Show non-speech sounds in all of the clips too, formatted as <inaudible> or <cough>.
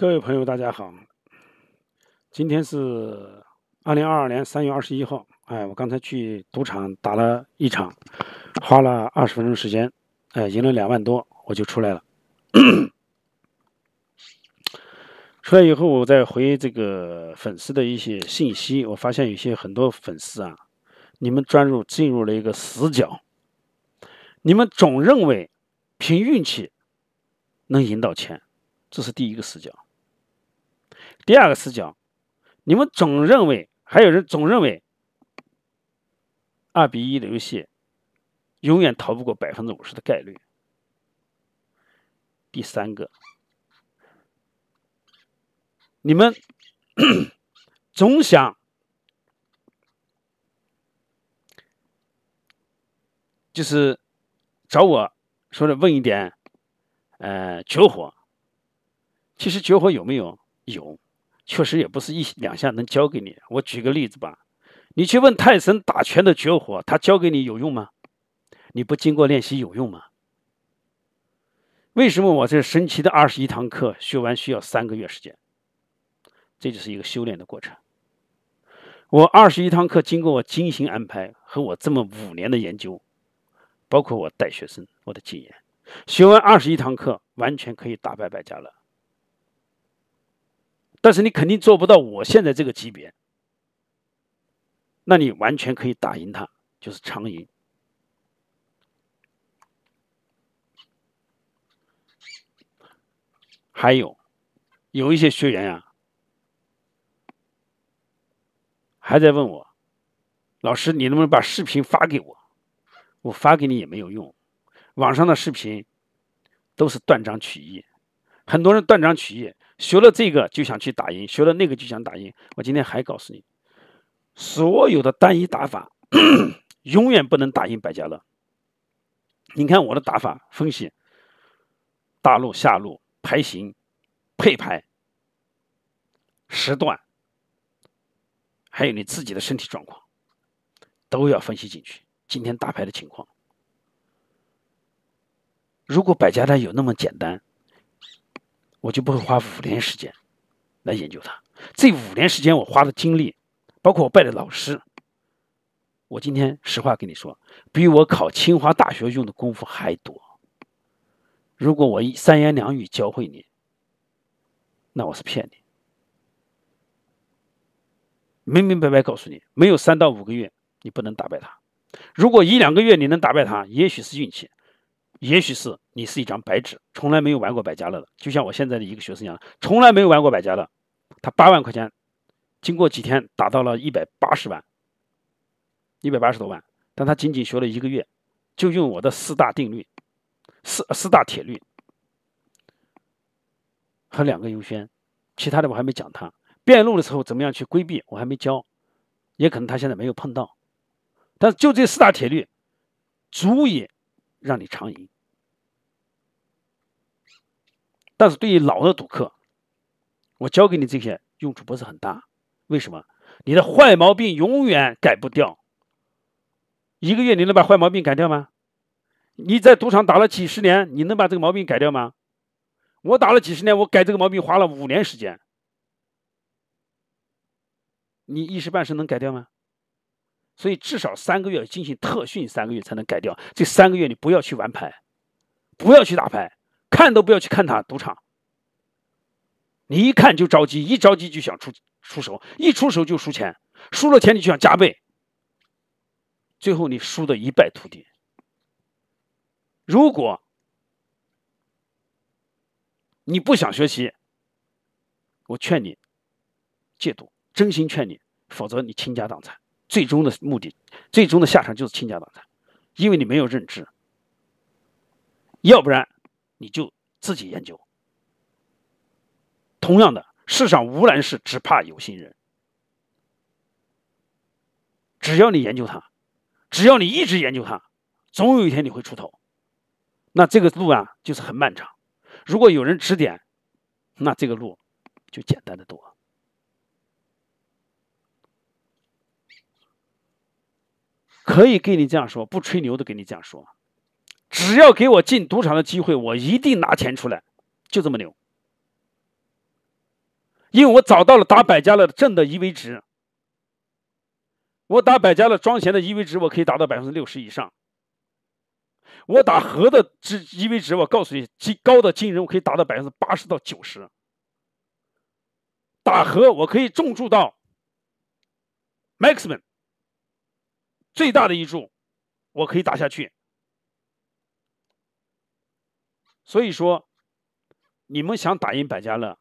各位朋友，大家好！今天是二零二二年三月二十一号。哎，我刚才去赌场打了一场，花了二十分钟时间，哎，赢了两万多，我就出来了。出来以后，我再回这个粉丝的一些信息，我发现有些很多粉丝啊，你们钻入进入了一个死角，你们总认为凭运气能赢到钱，这是第一个死角。第二个视角，你们总认为还有人总认为二比一的游戏永远逃不过百分之五十的概率。第三个，你们 <clears throat> 总想就是找我说的问一点，呃，绝活，其实绝活有没有？有，确实也不是一两下能教给你。我举个例子吧，你去问泰森打拳的绝活，他教给你有用吗？你不经过练习有用吗？为什么我这神奇的二十一堂课学完需要三个月时间？这就是一个修炼的过程。我二十一堂课经过我精心安排和我这么五年的研究，包括我带学生、我的经验，学完二十一堂课完全可以打败百家乐。但是你肯定做不到我现在这个级别，那你完全可以打赢他，就是长赢。还有，有一些学员呀，还在问我，老师，你能不能把视频发给我？我发给你也没有用，网上的视频都是断章取义，很多人断章取义。学了这个就想去打赢，学了那个就想打赢。我今天还告诉你，所有的单一打法 <coughs> 永远不能打赢百家乐。你看我的打法分析，大路、下路、牌型、配牌、时段，还有你自己的身体状况，都要分析进去。今天打牌的情况，如果百家乐有那么简单。我就不会花五年时间来研究它。这五年时间我花的精力，包括我拜的老师，我今天实话跟你说，比我考清华大学用的功夫还多。如果我三言两语教会你，那我是骗你。明明白白告诉你，没有三到五个月，你不能打败他。如果一两个月你能打败他，也许是运气。也许是你是一张白纸，从来没有玩过百家乐的，就像我现在的一个学生一样，从来没有玩过百家乐。他八万块钱，经过几天达到了一百八十万，一百八十多万。但他仅仅学了一个月，就用我的四大定律、四四大铁律和两个优先，其他的我还没讲。他辩论的时候怎么样去规避，我还没教，也可能他现在没有碰到。但就这四大铁律，足以。让你长赢，但是对于老的赌客，我教给你这些用处不是很大。为什么？你的坏毛病永远改不掉。一个月你能把坏毛病改掉吗？你在赌场打了几十年，你能把这个毛病改掉吗？我打了几十年，我改这个毛病花了五年时间。你一时半时能改掉吗？所以至少三个月进行特训，三个月才能改掉。这三个月你不要去玩牌，不要去打牌，看都不要去看他赌场。你一看就着急，一着急就想出出手，一出手就输钱，输了钱你就想加倍，最后你输的一败涂地。如果你不想学习，我劝你戒赌，真心劝你，否则你倾家荡产。最终的目的，最终的下场就是倾家荡产，因为你没有认知。要不然，你就自己研究。同样的，世上无难事，只怕有心人。只要你研究它，只要你一直研究它，总有一天你会出头。那这个路啊，就是很漫长。如果有人指点，那这个路就简单的多。可以给你这样说，不吹牛的给你这样说，只要给我进赌场的机会，我一定拿钱出来，就这么牛。因为我找到了打百家乐的正的 EV 值，我打百家乐庄闲的 EV 值，我可以达到百分之六十以上。我打和的值 EV 值，我告诉你，极高的金人，我可以达到百分之八十到九十。打和我可以重注到 maximum。最大的一注，我可以打下去。所以说，你们想打赢百家乐，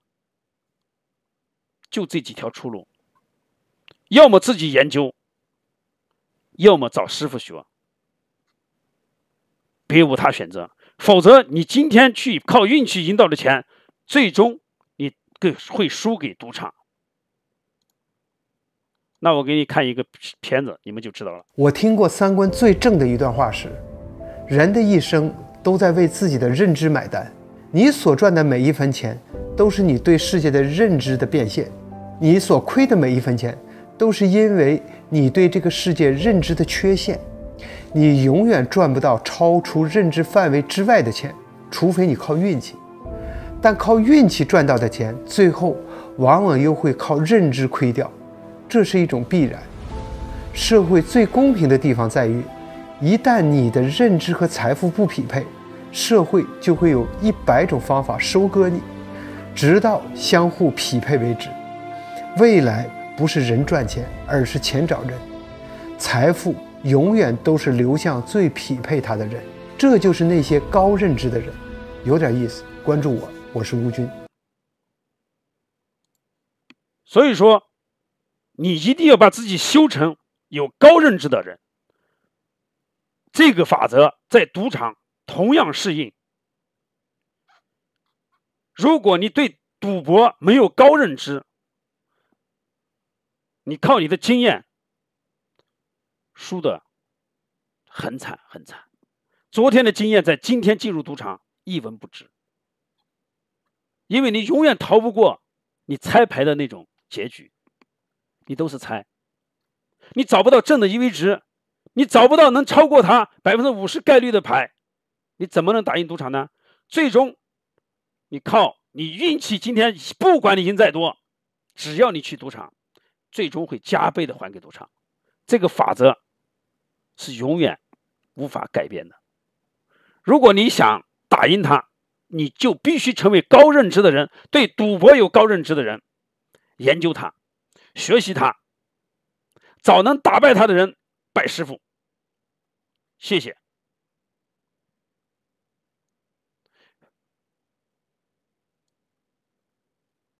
就这几条出路：要么自己研究，要么找师傅学，别无他选择。否则，你今天去靠运气赢到的钱，最终你更会输给赌场。那我给你看一个片子，你们就知道了。我听过三观最正的一段话是：人的一生都在为自己的认知买单，你所赚的每一分钱都是你对世界的认知的变现，你所亏的每一分钱都是因为你对这个世界认知的缺陷。你永远赚不到超出认知范围之外的钱，除非你靠运气，但靠运气赚到的钱，最后往往又会靠认知亏掉。这是一种必然。社会最公平的地方在于，一旦你的认知和财富不匹配，社会就会有一百种方法收割你，直到相互匹配为止。未来不是人赚钱，而是钱找人。财富永远都是流向最匹配他的人。这就是那些高认知的人，有点意思。关注我，我是吴军。所以说。你一定要把自己修成有高认知的人，这个法则在赌场同样适应。如果你对赌博没有高认知，你靠你的经验输的很惨很惨。昨天的经验在今天进入赌场一文不值，因为你永远逃不过你猜牌的那种结局。你都是猜，你找不到正的 EV 值，你找不到能超过它百分之五十概率的牌，你怎么能打赢赌场呢？最终，你靠你运气。今天不管你赢再多，只要你去赌场，最终会加倍的还给赌场。这个法则，是永远无法改变的。如果你想打赢它，你就必须成为高认知的人，对赌博有高认知的人，研究它。学习他，找能打败他的人拜师傅。谢谢。